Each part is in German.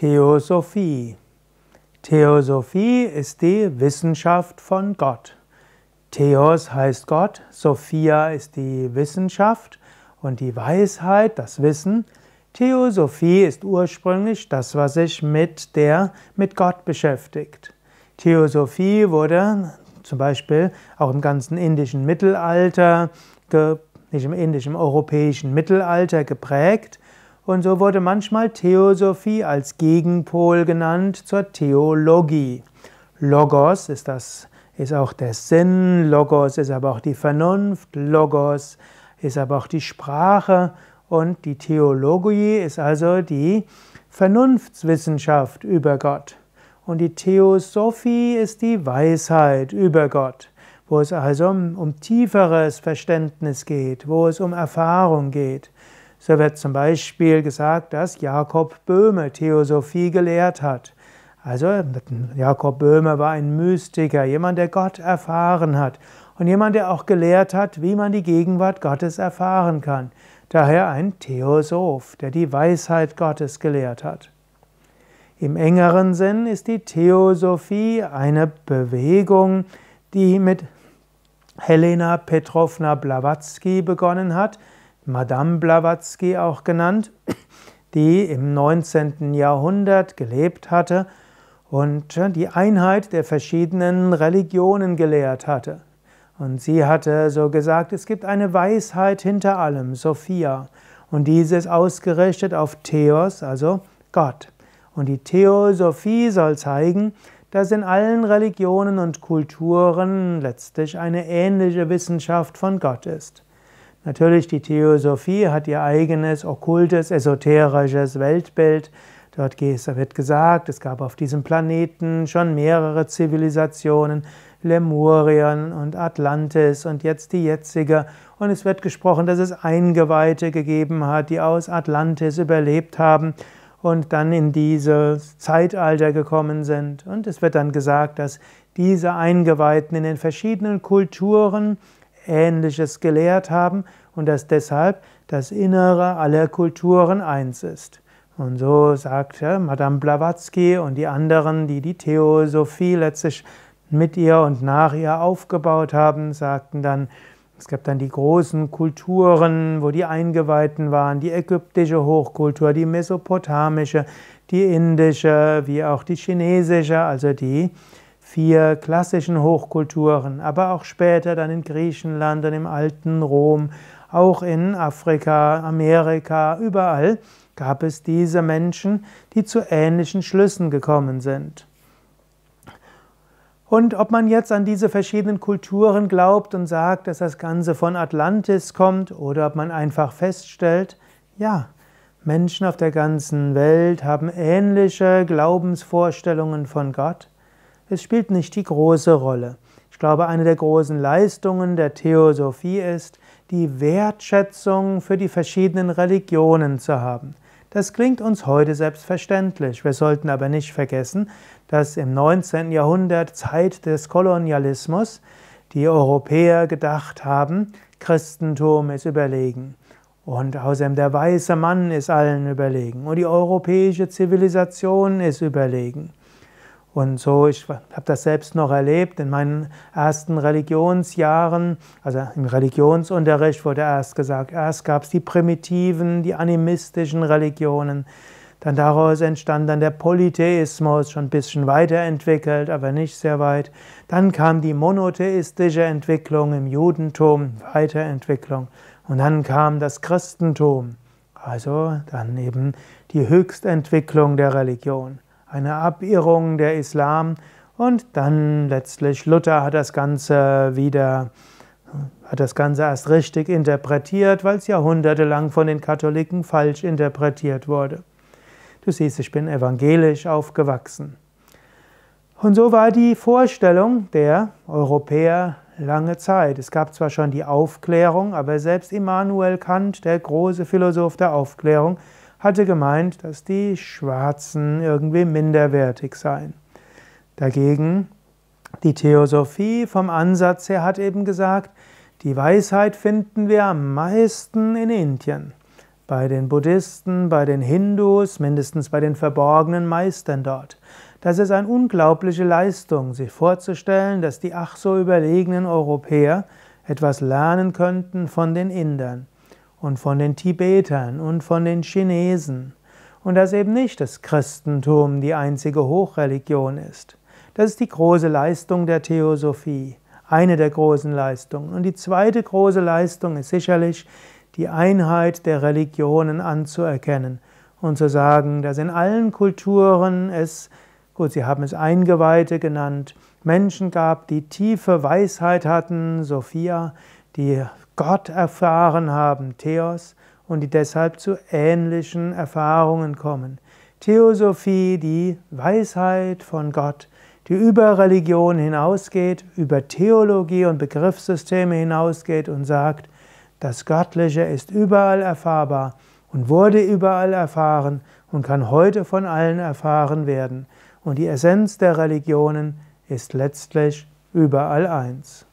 Theosophie. Theosophie ist die Wissenschaft von Gott. Theos heißt Gott, Sophia ist die Wissenschaft und die Weisheit, das Wissen. Theosophie ist ursprünglich das, was sich mit der, mit Gott beschäftigt. Theosophie wurde zum Beispiel auch im ganzen indischen Mittelalter, nicht im indischen, im europäischen Mittelalter geprägt. Und so wurde manchmal Theosophie als Gegenpol genannt zur Theologie. Logos ist das ist auch der Sinn, Logos ist aber auch die Vernunft, Logos ist aber auch die Sprache und die Theologie ist also die Vernunftswissenschaft über Gott. Und die Theosophie ist die Weisheit über Gott, wo es also um, um tieferes Verständnis geht, wo es um Erfahrung geht. So wird zum Beispiel gesagt, dass Jakob Böhme Theosophie gelehrt hat. Also Jakob Böhme war ein Mystiker, jemand, der Gott erfahren hat und jemand, der auch gelehrt hat, wie man die Gegenwart Gottes erfahren kann. Daher ein Theosoph, der die Weisheit Gottes gelehrt hat. Im engeren Sinn ist die Theosophie eine Bewegung, die mit Helena Petrovna Blavatsky begonnen hat, Madame Blavatsky auch genannt, die im 19. Jahrhundert gelebt hatte und die Einheit der verschiedenen Religionen gelehrt hatte. Und sie hatte so gesagt, es gibt eine Weisheit hinter allem, Sophia, und diese ist ausgerichtet auf Theos, also Gott. Und die Theosophie soll zeigen, dass in allen Religionen und Kulturen letztlich eine ähnliche Wissenschaft von Gott ist. Natürlich, die Theosophie hat ihr eigenes okkultes, esoterisches Weltbild. Dort wird gesagt, es gab auf diesem Planeten schon mehrere Zivilisationen, Lemurien und Atlantis und jetzt die jetzige. Und es wird gesprochen, dass es Eingeweihte gegeben hat, die aus Atlantis überlebt haben und dann in dieses Zeitalter gekommen sind. Und es wird dann gesagt, dass diese Eingeweihten in den verschiedenen Kulturen Ähnliches gelehrt haben und dass deshalb das Innere aller Kulturen eins ist. Und so sagt Madame Blavatsky und die anderen, die die Theosophie letztlich mit ihr und nach ihr aufgebaut haben, sagten dann, es gab dann die großen Kulturen, wo die Eingeweihten waren, die ägyptische Hochkultur, die mesopotamische, die indische, wie auch die chinesische, also die vier klassischen Hochkulturen, aber auch später dann in Griechenland und im alten Rom, auch in Afrika, Amerika, überall gab es diese Menschen, die zu ähnlichen Schlüssen gekommen sind. Und ob man jetzt an diese verschiedenen Kulturen glaubt und sagt, dass das Ganze von Atlantis kommt, oder ob man einfach feststellt, ja, Menschen auf der ganzen Welt haben ähnliche Glaubensvorstellungen von Gott, es spielt nicht die große Rolle. Ich glaube, eine der großen Leistungen der Theosophie ist, die Wertschätzung für die verschiedenen Religionen zu haben. Das klingt uns heute selbstverständlich. Wir sollten aber nicht vergessen, dass im 19. Jahrhundert, Zeit des Kolonialismus, die Europäer gedacht haben, Christentum ist überlegen. Und außerdem der weiße Mann ist allen überlegen. Und die europäische Zivilisation ist überlegen. Und so, ich habe das selbst noch erlebt in meinen ersten Religionsjahren, also im Religionsunterricht wurde erst gesagt, erst gab es die primitiven, die animistischen Religionen, dann daraus entstand dann der Polytheismus, schon ein bisschen weiterentwickelt, aber nicht sehr weit. Dann kam die monotheistische Entwicklung im Judentum, Weiterentwicklung. Und dann kam das Christentum, also dann eben die Höchstentwicklung der Religion eine Abirrung der Islam. Und dann letztlich Luther hat das Ganze wieder, hat das Ganze erst richtig interpretiert, weil es jahrhundertelang von den Katholiken falsch interpretiert wurde. Du siehst, ich bin evangelisch aufgewachsen. Und so war die Vorstellung der Europäer lange Zeit. Es gab zwar schon die Aufklärung, aber selbst Immanuel Kant, der große Philosoph der Aufklärung, hatte gemeint, dass die Schwarzen irgendwie minderwertig seien. Dagegen, die Theosophie vom Ansatz her hat eben gesagt, die Weisheit finden wir am meisten in Indien. Bei den Buddhisten, bei den Hindus, mindestens bei den verborgenen Meistern dort. Das ist eine unglaubliche Leistung, sich vorzustellen, dass die ach so überlegenen Europäer etwas lernen könnten von den Indern und von den Tibetern und von den Chinesen. Und dass eben nicht das Christentum die einzige Hochreligion ist. Das ist die große Leistung der Theosophie, eine der großen Leistungen. Und die zweite große Leistung ist sicherlich, die Einheit der Religionen anzuerkennen und zu sagen, dass in allen Kulturen es, gut, sie haben es Eingeweihte genannt, Menschen gab, die tiefe Weisheit hatten, Sophia, die Gott erfahren haben, Theos, und die deshalb zu ähnlichen Erfahrungen kommen. Theosophie, die Weisheit von Gott, die über Religion hinausgeht, über Theologie und Begriffssysteme hinausgeht und sagt, das Göttliche ist überall erfahrbar und wurde überall erfahren und kann heute von allen erfahren werden. Und die Essenz der Religionen ist, ist letztlich überall eins.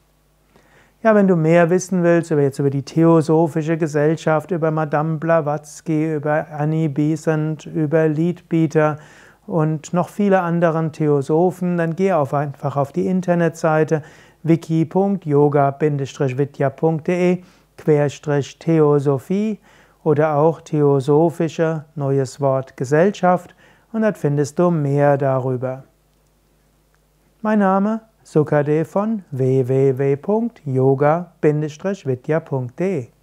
Ja, wenn du mehr wissen willst über jetzt über die Theosophische Gesellschaft, über Madame Blavatsky, über Annie Besant, über Liedbieter und noch viele anderen Theosophen, dann geh auf einfach auf die Internetseite wiki.yoga-vidya.de Querstrich Theosophie oder auch Theosophische, neues Wort Gesellschaft und dort findest du mehr darüber. Mein Name Sukade von www.yoga-vidya.de